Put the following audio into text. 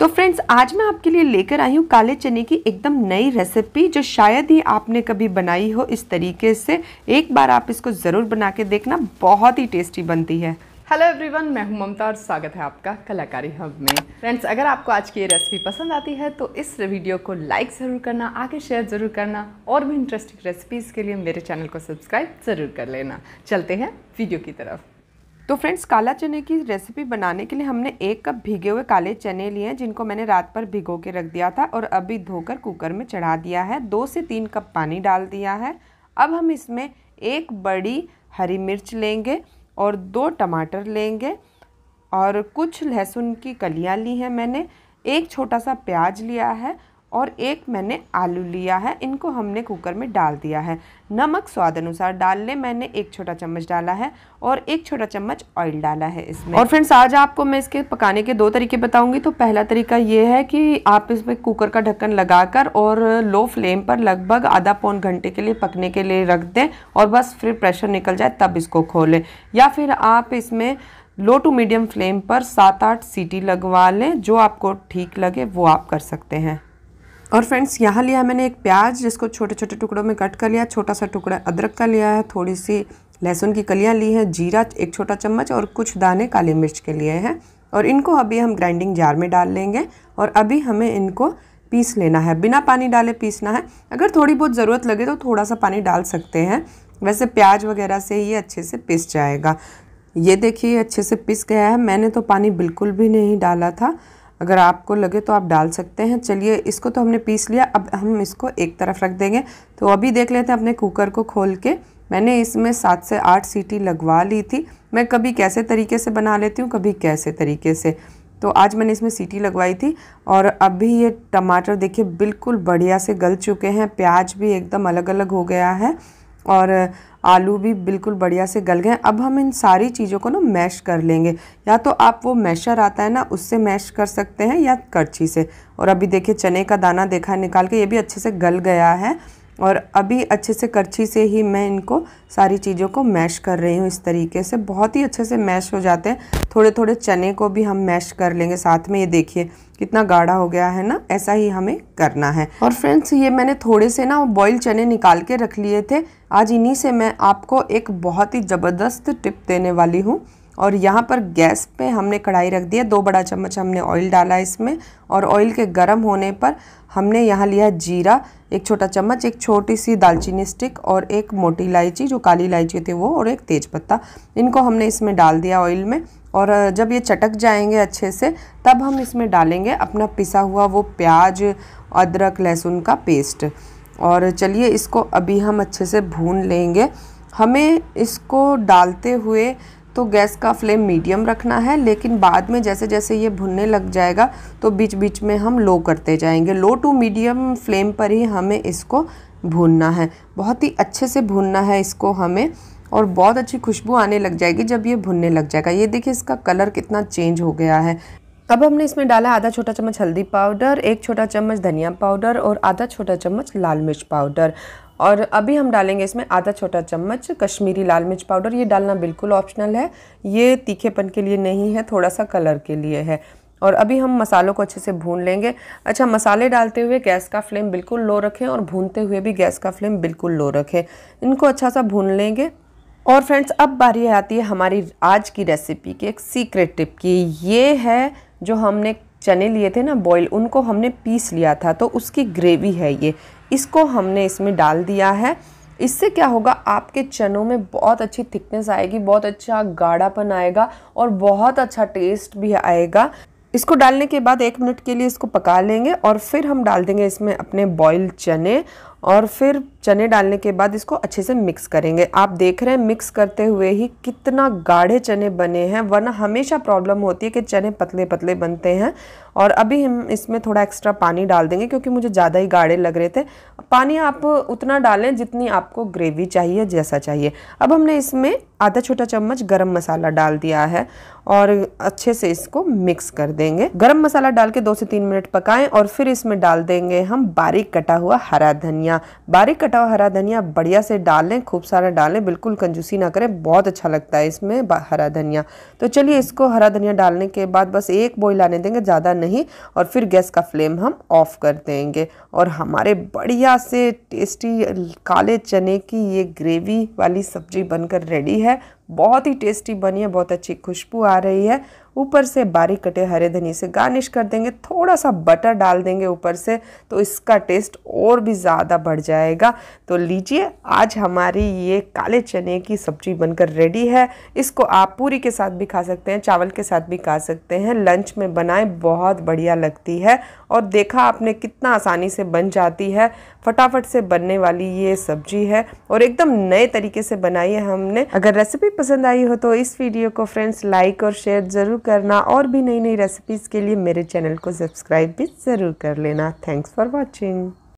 तो फ्रेंड्स आज मैं आपके लिए लेकर आई हूँ काले चने की एकदम नई रेसिपी जो शायद ही आपने कभी बनाई हो इस तरीके से एक बार आप इसको ज़रूर बना के देखना बहुत ही टेस्टी बनती है हेलो एवरीवन मैं हूं ममता और स्वागत है आपका कलाकारी हब में फ्रेंड्स अगर आपको आज की ये रेसिपी पसंद आती है तो इस वीडियो को लाइक ज़रूर करना आगे शेयर ज़रूर करना और भी इंटरेस्टिंग रेसिपीज़ के लिए मेरे चैनल को सब्सक्राइब ज़रूर कर लेना चलते हैं वीडियो की तरफ तो फ्रेंड्स काला चने की रेसिपी बनाने के लिए हमने एक कप भीगे हुए काले चने लिए हैं जिनको मैंने रात पर भिगो के रख दिया था और अभी धोकर कुकर में चढ़ा दिया है दो से तीन कप पानी डाल दिया है अब हम इसमें एक बड़ी हरी मिर्च लेंगे और दो टमाटर लेंगे और कुछ लहसुन की कलियाँ ली हैं मैंने एक छोटा सा प्याज लिया है और एक मैंने आलू लिया है इनको हमने कुकर में डाल दिया है नमक स्वाद अनुसार डाल लें मैंने एक छोटा चम्मच डाला है और एक छोटा चम्मच ऑयल डाला है इसमें और फ्रेंड्स आज आपको मैं इसके पकाने के दो तरीके बताऊंगी तो पहला तरीका ये है कि आप इसमें कुकर का ढक्कन लगाकर और लो फ्लेम पर लगभग आधा पौन घंटे के लिए पकने के लिए रख दें और बस फिर प्रेशर निकल जाए तब इसको खोलें या फिर आप इसमें लो टू मीडियम फ्लेम पर सात आठ सीटी लगवा लें जो आपको ठीक लगे वो आप कर सकते हैं और फ्रेंड्स यहाँ लिया मैंने एक प्याज जिसको छोटे छोटे टुकड़ों में कट कर लिया छोटा सा टुकड़ा अदरक का लिया है थोड़ी सी लहसुन की कलियाँ ली हैं जीरा एक छोटा चम्मच और कुछ दाने काली मिर्च के लिए हैं और इनको अभी हम ग्राइंडिंग जार में डाल लेंगे और अभी हमें इनको पीस लेना है बिना पानी डाले पीसना है अगर थोड़ी बहुत ज़रूरत लगे तो थोड़ा सा पानी डाल सकते हैं वैसे प्याज वगैरह से ये अच्छे से पिस जाएगा ये देखिए अच्छे से पिस गया है मैंने तो पानी बिल्कुल भी नहीं डाला था अगर आपको लगे तो आप डाल सकते हैं चलिए इसको तो हमने पीस लिया अब हम इसको एक तरफ रख देंगे तो अभी देख लेते हैं अपने कुकर को खोल के मैंने इसमें सात से आठ सीटी लगवा ली थी मैं कभी कैसे तरीके से बना लेती हूँ कभी कैसे तरीके से तो आज मैंने इसमें सीटी लगवाई थी और अभी ये टमाटर देखिए बिल्कुल बढ़िया से गल चुके हैं प्याज भी एकदम अलग अलग हो गया है और आलू भी बिल्कुल बढ़िया से गल गए अब हम इन सारी चीज़ों को ना मैश कर लेंगे या तो आप वो मैशर आता है ना उससे मैश कर सकते हैं या करछी से और अभी देखिए चने का दाना देखा निकाल के ये भी अच्छे से गल गया है और अभी अच्छे से करछी से ही मैं इनको सारी चीज़ों को मैश कर रही हूँ इस तरीके से बहुत ही अच्छे से मैश हो जाते हैं थोड़े थोड़े चने को भी हम मैश कर लेंगे साथ में ये देखिए कितना गाढ़ा हो गया है ना ऐसा ही हमें करना है और फ्रेंड्स ये मैंने थोड़े से ना बॉयल चने निकाल के रख लिए थे आज इन्हीं से मैं आपको एक बहुत ही ज़बरदस्त टिप देने वाली हूँ और यहाँ पर गैस पे हमने कढ़ाई रख दिया दो बड़ा चम्मच हमने ऑयल डाला इसमें और ऑयल के गर्म होने पर हमने यहाँ लिया जीरा एक छोटा चम्मच एक छोटी सी दालचीनी स्टिक और एक मोटी इलायची जो काली इलायची थी वो और एक तेज़पत्ता इनको हमने इसमें डाल दिया ऑयल में और जब ये चटक जाएंगे अच्छे से तब हम इसमें डालेंगे अपना पिसा हुआ वो प्याज अदरक लहसुन का पेस्ट और चलिए इसको अभी हम अच्छे से भून लेंगे हमें इसको डालते हुए तो गैस का फ्लेम मीडियम रखना है लेकिन बाद में जैसे जैसे ये भुनने लग जाएगा तो बीच बीच में हम लो करते जाएंगे लो टू मीडियम फ्लेम पर ही हमें इसको भूनना है बहुत ही अच्छे से भूनना है इसको हमें और बहुत अच्छी खुशबू आने लग जाएगी जब ये भुनने लग जाएगा ये देखिए इसका कलर कितना चेंज हो गया है अब हमने इसमें डाला आधा छोटा चम्मच हल्दी पाउडर एक छोटा चम्मच धनिया पाउडर और आधा छोटा चम्मच लाल मिर्च पाउडर और अभी हम डालेंगे इसमें आधा छोटा चम्मच कश्मीरी लाल मिर्च पाउडर ये डालना बिल्कुल ऑप्शनल है ये तीखेपन के लिए नहीं है थोड़ा सा कलर के लिए है और अभी हम मसालों को अच्छे से भून लेंगे अच्छा मसाले डालते हुए गैस का फ्लेम बिल्कुल लो रखें और भूनते हुए भी गैस का फ्लेम बिल्कुल लो रखें इनको अच्छा सा भून लेंगे और फ्रेंड्स अब बारी आती है हमारी आज की रेसिपी की एक सीक्रेट टिप की ये है जो हमने चने लिए थे ना बॉईल उनको हमने पीस लिया था तो उसकी ग्रेवी है ये इसको हमने इसमें डाल दिया है इससे क्या होगा आपके चनों में बहुत अच्छी थिकनेस आएगी बहुत अच्छा गाढ़ापन आएगा और बहुत अच्छा टेस्ट भी आएगा इसको डालने के बाद एक मिनट के लिए इसको पका लेंगे और फिर हम डाल देंगे इसमें अपने बॉयल चने और फिर चने डालने के बाद इसको अच्छे से मिक्स करेंगे आप देख रहे हैं मिक्स करते हुए ही कितना गाढ़े चने बने हैं वरना हमेशा प्रॉब्लम होती है कि चने पतले पतले बनते हैं और अभी हम इसमें थोड़ा एक्स्ट्रा पानी डाल देंगे क्योंकि मुझे ज़्यादा ही गाढ़े लग रहे थे पानी आप उतना डालें जितनी आपको ग्रेवी चाहिए जैसा चाहिए अब हमने इसमें आधा छोटा चम्मच गरम मसाला डाल दिया है और अच्छे से इसको मिक्स कर देंगे गरम मसाला डाल के दो से तीन मिनट पकाएं और फिर इसमें डाल देंगे हम बारीक कटा हुआ हरा धनिया धनिया बारीक कटा हुआ हरा धनिया बढ़िया से डाल लें खूब सारा डालें बिल्कुल कंजूसी ना करें बहुत अच्छा लगता है इसमें हरा धनिया तो चलिए इसको हरा धनिया डालने के बाद बस एक बॉयल आने देंगे ज़्यादा नहीं और फिर गैस का फ्लेम हम ऑफ़ कर देंगे और हमारे बढ़िया से टेस्टी काले चने की ये ग्रेवी वाली सब्जी बनकर रेडी है बहुत ही टेस्टी बनी है बहुत अच्छी खुशबू आ रही है ऊपर से बारीक कटे हरे धनी से गार्निश कर देंगे थोड़ा सा बटर डाल देंगे ऊपर से तो इसका टेस्ट और भी ज़्यादा बढ़ जाएगा तो लीजिए आज हमारी ये काले चने की सब्जी बनकर रेडी है इसको आप पूरी के साथ भी खा सकते हैं चावल के साथ भी खा सकते हैं लंच में बनाए बहुत बढ़िया लगती है और देखा आपने कितना आसानी से बन जाती है फटाफट से बनने वाली ये सब्जी है और एकदम नए तरीके से बनाई है हमने अगर रेसिपी पसंद आई हो तो इस वीडियो को फ्रेंड्स लाइक और शेयर ज़रूर ज़रूर करना और भी नई नई रेसिपीज़ के लिए मेरे चैनल को सब्सक्राइब भी ज़रूर कर लेना थैंक्स फॉर वॉचिंग